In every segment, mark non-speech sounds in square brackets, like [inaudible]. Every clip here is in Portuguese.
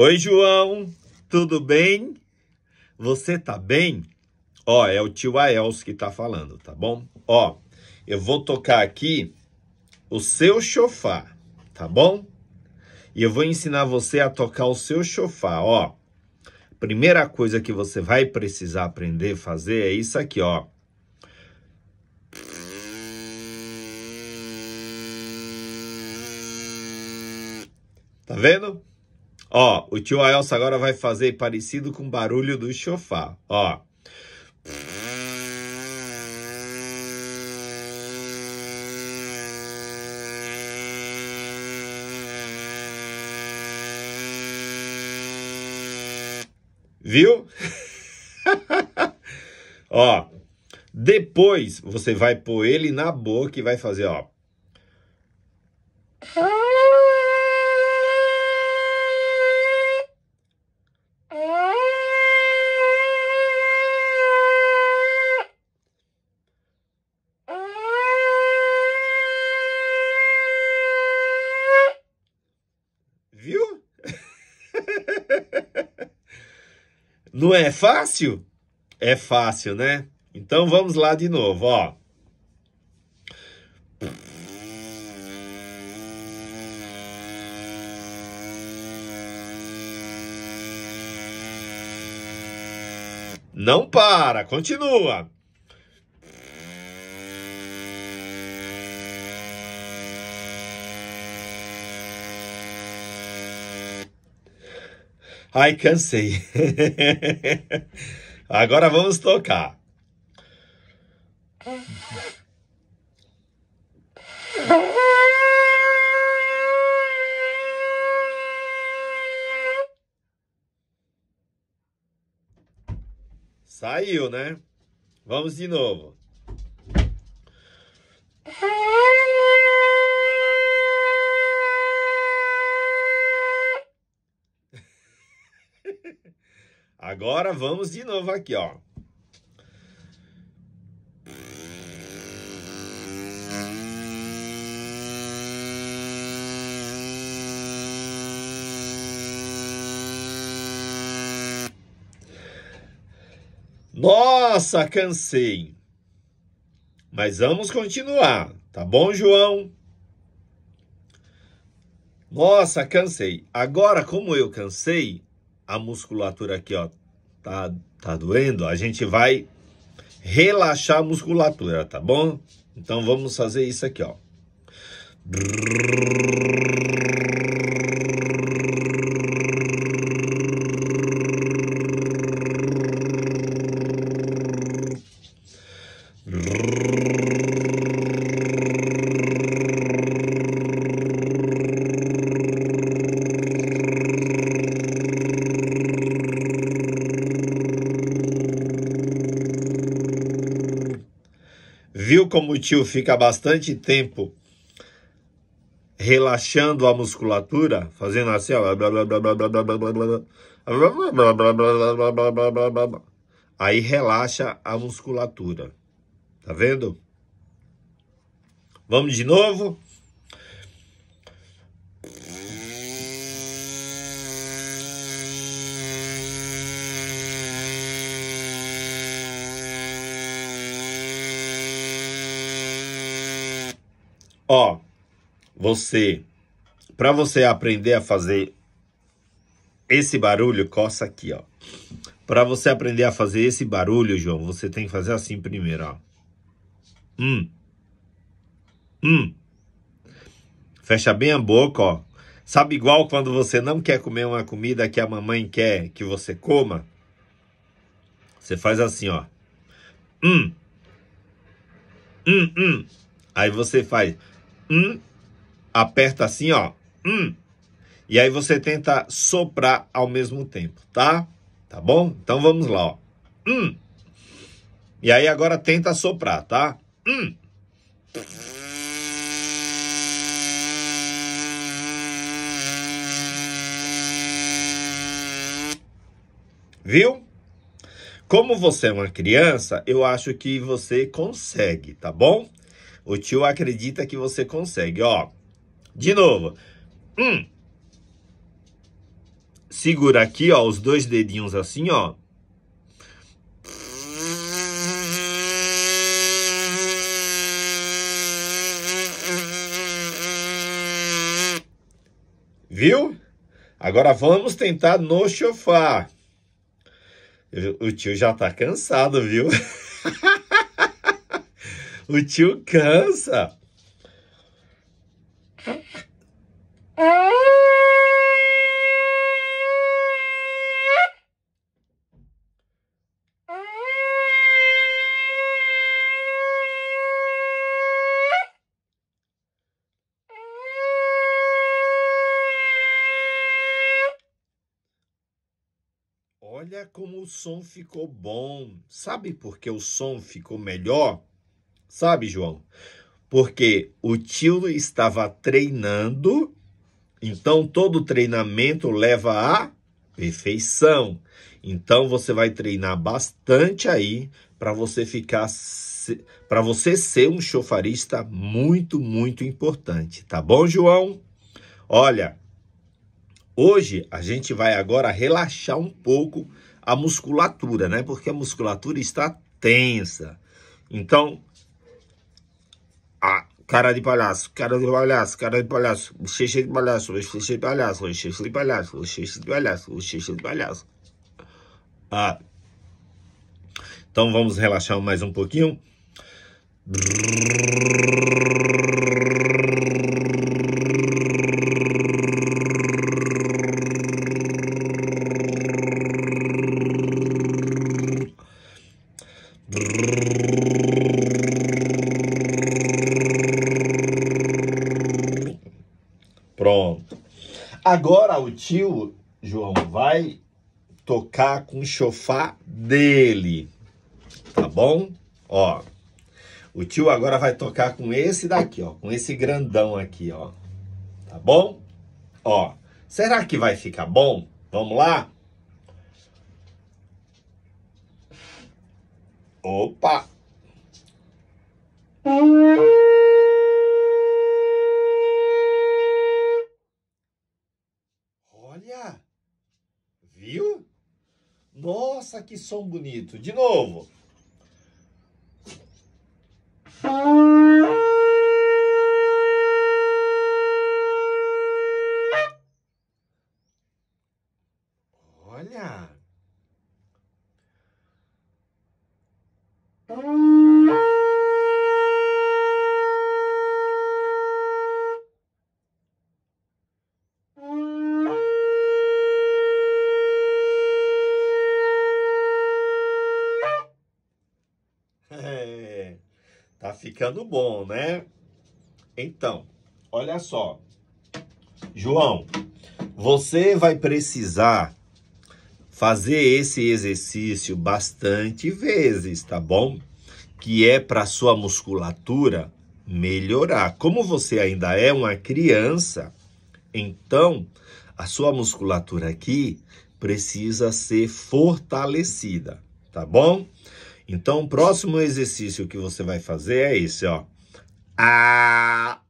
Oi, João, tudo bem? Você tá bem? Ó, é o tio Aels que tá falando, tá bom? Ó, eu vou tocar aqui o seu chofar, tá bom? E eu vou ensinar você a tocar o seu chofar, ó. Primeira coisa que você vai precisar aprender a fazer é isso aqui, ó. Tá vendo? Ó, o tio Aelso agora vai fazer parecido com o barulho do chofá. Ó. Viu? [laughs] ó. Depois você vai pôr ele na boca e vai fazer, ó. Não é fácil? É fácil, né? Então vamos lá de novo, ó. Não para, continua. Ai, cansei. [laughs] Agora vamos tocar. Saiu, né? Vamos de novo. Agora vamos de novo aqui, ó. Nossa, cansei. Mas vamos continuar, tá bom, João? Nossa, cansei. Agora, como eu cansei, a musculatura aqui, ó, tá, tá doendo, a gente vai relaxar a musculatura, tá bom? Então vamos fazer isso aqui, ó. Brrr. Viu como o tio fica bastante tempo relaxando a musculatura, fazendo assim, ó. Aí relaxa a musculatura. Tá vendo? Vamos de novo? Ó, você, para você aprender a fazer esse barulho, coça aqui, ó. Para você aprender a fazer esse barulho, João, você tem que fazer assim primeiro, ó. Hum. Hum. Fecha bem a boca, ó. Sabe igual quando você não quer comer uma comida que a mamãe quer que você coma? Você faz assim, ó. Hum. Hum, hum. Aí você faz um, aperta assim, ó, um. E aí você tenta soprar ao mesmo tempo, tá? Tá bom? Então vamos lá, ó. Um. E aí agora tenta soprar, tá? Um. Viu? Como você é uma criança, eu acho que você consegue, tá bom? O tio acredita que você consegue. Ó, de novo. Um. Segura aqui, ó, os dois dedinhos assim, ó. Viu? Agora vamos tentar no chofar. O tio já tá cansado, viu? [laughs] O tio cansa. Olha como o som ficou bom. Sabe por que o som ficou melhor? Sabe, João? Porque o tio estava treinando, então todo treinamento leva à perfeição. Então você vai treinar bastante aí para você ficar para você ser um chofarista muito, muito importante, tá bom, João? Olha, hoje a gente vai agora relaxar um pouco a musculatura, né? Porque a musculatura está tensa. Então, ah, cara de palhaço, cara de palhaço, cara de palhaço, bochecha de palhaço, bochecha de palhaço, bochecha de palhaço, bochecha de palhaço, bochecha de palhaço. Ah. Então vamos relaxar mais um pouquinho. Brrr. Agora o tio João vai tocar com o chofá dele, tá bom? Ó, o tio agora vai tocar com esse daqui, ó, com esse grandão aqui, ó, tá bom? Ó, será que vai ficar bom? Vamos lá? Opa! que som bonito. De novo. ficando bom, né? Então, olha só. João, você vai precisar fazer esse exercício bastante vezes, tá bom? Que é para sua musculatura melhorar. Como você ainda é uma criança, então a sua musculatura aqui precisa ser fortalecida, tá bom? Então, o próximo exercício que você vai fazer é esse, ó. A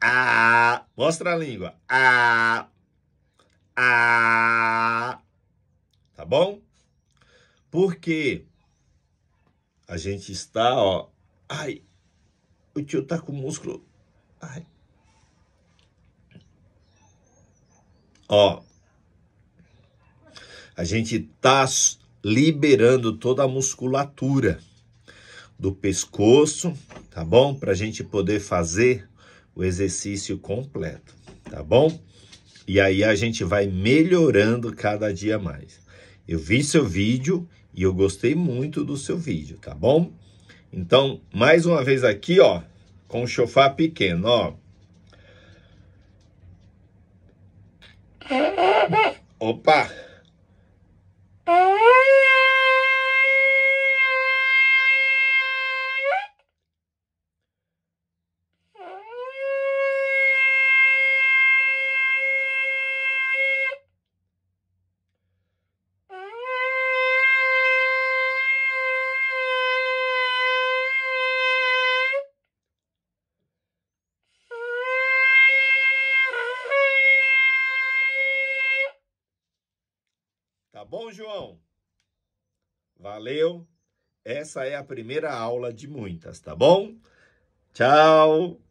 a mostra a língua. A a Tá bom? Porque a gente está, ó, ai, o tio tá com músculo. Ai. Ó. A gente tá liberando toda a musculatura do pescoço, tá bom? Para a gente poder fazer o exercício completo, tá bom? E aí a gente vai melhorando cada dia mais. Eu vi seu vídeo e eu gostei muito do seu vídeo, tá bom? Então, mais uma vez aqui, ó, com o chofá pequeno, ó. Opa! bom, João? Valeu. Essa é a primeira aula de muitas, tá bom? Tchau.